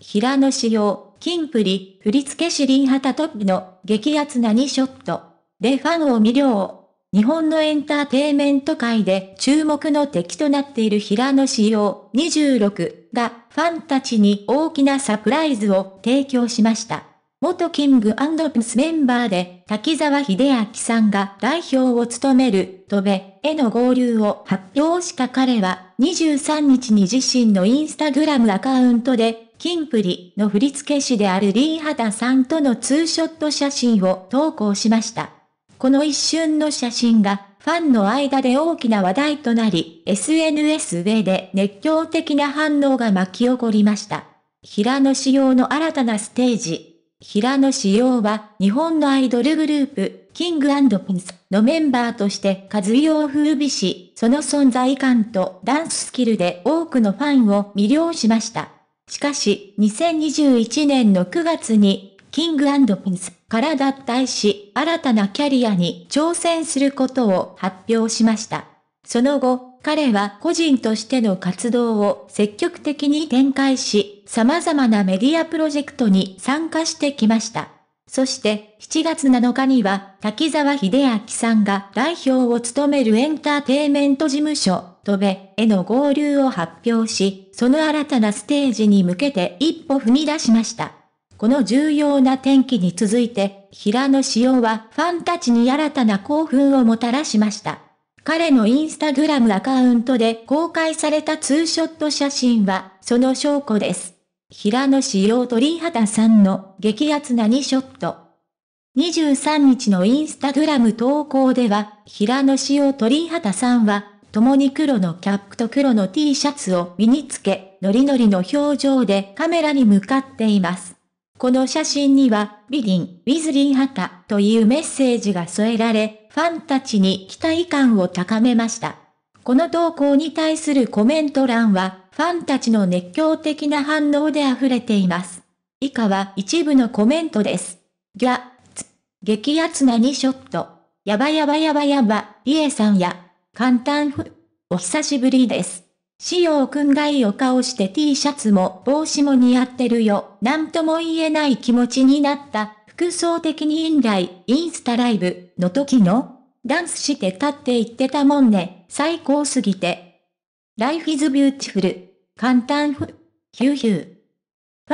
平野紫耀、金プリ、振付師リーハタトップの激アツな2ショット。でファンを魅了。日本のエンターテイメント界で注目の敵となっている平野紫耀26がファンたちに大きなサプライズを提供しました。元キングプスメンバーで滝沢秀明さんが代表を務めるとべ。への合流を発表した彼は23日に自身のインスタグラムアカウントでキンプリの振付師であるリー・ハタさんとのツーショット写真を投稿しました。この一瞬の写真がファンの間で大きな話題となり、SNS 上で熱狂的な反応が巻き起こりました。平野仕様の新たなステージ。平野仕様は日本のアイドルグループ、キングピンスのメンバーとして活用風靡し、その存在感とダンススキルで多くのファンを魅了しました。しかし、2021年の9月に、キングピンスから脱退し、新たなキャリアに挑戦することを発表しました。その後、彼は個人としての活動を積極的に展開し、様々なメディアプロジェクトに参加してきました。そして、7月7日には、滝沢秀明さんが代表を務めるエンターテイメント事務所、戸部への合流を発表し、その新たなステージに向けて一歩踏み出しました。この重要な転機に続いて、平野紫耀はファンたちに新たな興奮をもたらしました。彼のインスタグラムアカウントで公開されたツーショット写真は、その証拠です。平野紫耀鳥肌さんの激アツな2ショット。23日のインスタグラム投稿では、平野紫耀鳥肌さんは、共に黒のキャップと黒の T シャツを身につけ、ノリノリの表情でカメラに向かっています。この写真には、ビリン、ウィズリーハタというメッセージが添えられ、ファンたちに期待感を高めました。この投稿に対するコメント欄は、ファンたちの熱狂的な反応で溢れています。以下は一部のコメントです。ギャ、激アツな2ショット。やばやばやばやば、リエさんや、簡単ふ、お久しぶりです。しようくんがいいお顔して T シャツも帽子も似合ってるよ。なんとも言えない気持ちになった。服装的に院外、インスタライブの時のダンスして立って言ってたもんね。最高すぎて。Life is beautiful. 簡単ふ、ヒューヒュー。フ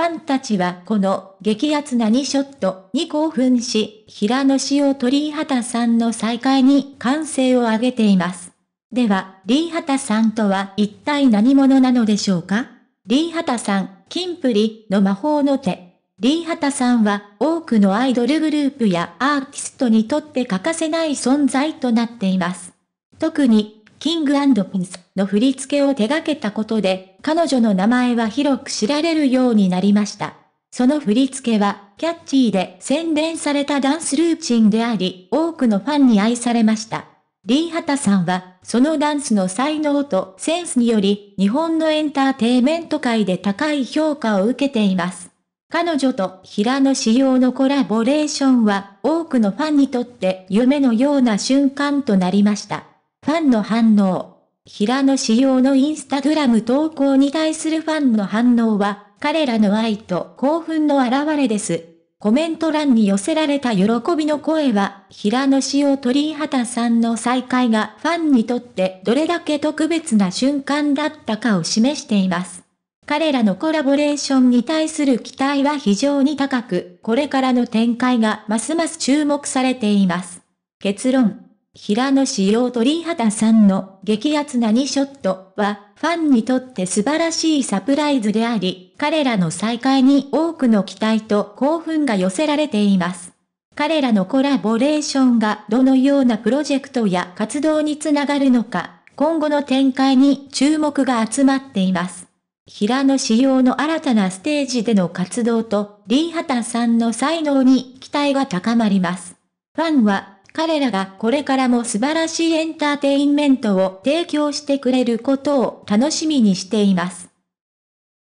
ァンたちはこの激アツな2ショットに興奮し、平野紫耀鳥畑さんの再会に歓声を上げています。では、リーハタさんとは一体何者なのでしょうかリーハタさん、キンプリの魔法の手。リーハタさんは多くのアイドルグループやアーティストにとって欠かせない存在となっています。特に、キングピンスの振り付けを手掛けたことで、彼女の名前は広く知られるようになりました。その振り付けは、キャッチーで洗練されたダンスルーチンであり、多くのファンに愛されました。リーハタさんは、そのダンスの才能とセンスにより、日本のエンターテイメント界で高い評価を受けています。彼女と平野仕様のコラボレーションは、多くのファンにとって夢のような瞬間となりました。ファンの反応。平野仕様のインスタグラム投稿に対するファンの反応は、彼らの愛と興奮の表れです。コメント欄に寄せられた喜びの声は、平野紫耀鳥畑さんの再会がファンにとってどれだけ特別な瞬間だったかを示しています。彼らのコラボレーションに対する期待は非常に高く、これからの展開がますます注目されています。結論。平野紫耀鳥畑さんの激アツな2ショットは、ファンにとって素晴らしいサプライズであり、彼らの再会に多くの期待と興奮が寄せられています。彼らのコラボレーションがどのようなプロジェクトや活動につながるのか、今後の展開に注目が集まっています。平野仕様の新たなステージでの活動と、リーハタさんの才能に期待が高まります。ファンは彼らがこれからも素晴らしいエンターテインメントを提供してくれることを楽しみにしています。